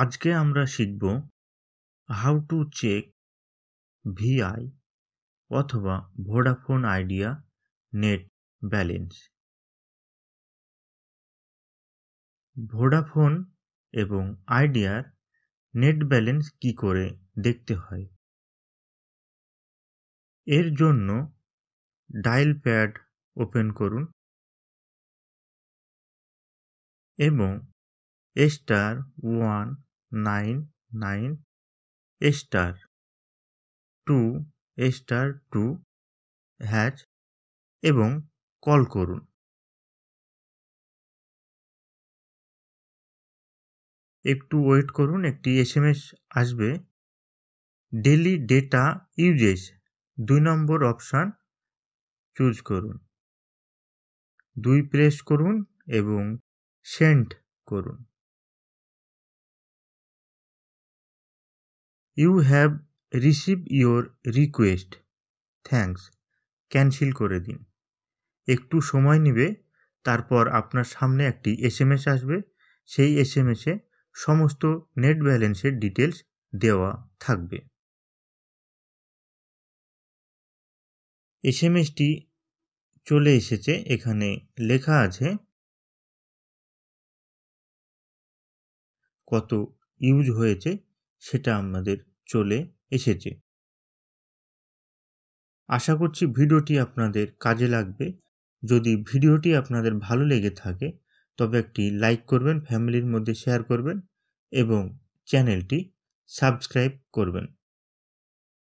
আজকে আমরা শিখব হাউ টু চেক ভিআই অথবা Vodafone Idea net balance Vodafone এবং আইডিয়ার নেট ব্যালেন্স কি করে দেখতে হয় এর জন্য ডায়াল প্যাড ওপেন করুন এবং star one nine nine star two star two hash এবং কল করুন একটু ওয়েট করুন একটি এসএমএস আসবে ডেলি ডেটা ইউজেস দুই নম্বর অপশান চুজ করুন দুই প্রেস করুন এবং সেন্ড করুন you have receive your request thanks cancel করে দিন একটু সময় নেবে তারপর আপনার সামনে একটি এসএমএস আসবে সেই এস এম এসে সমস্ত নেট ব্যালেন্সের ডিটেলস দেওয়া থাকবে এসএমএসটি চলে এসেছে এখানে লেখা আছে কত ইউজ হয়েছে সেটা আমাদের চলে এসেছে আশা করছি ভিডিওটি আপনাদের কাজে লাগবে যদি ভিডিওটি আপনাদের ভালো লেগে থাকে তবে একটি লাইক করবেন ফ্যামিলির মধ্যে শেয়ার করবেন এবং চ্যানেলটি সাবস্ক্রাইব করবেন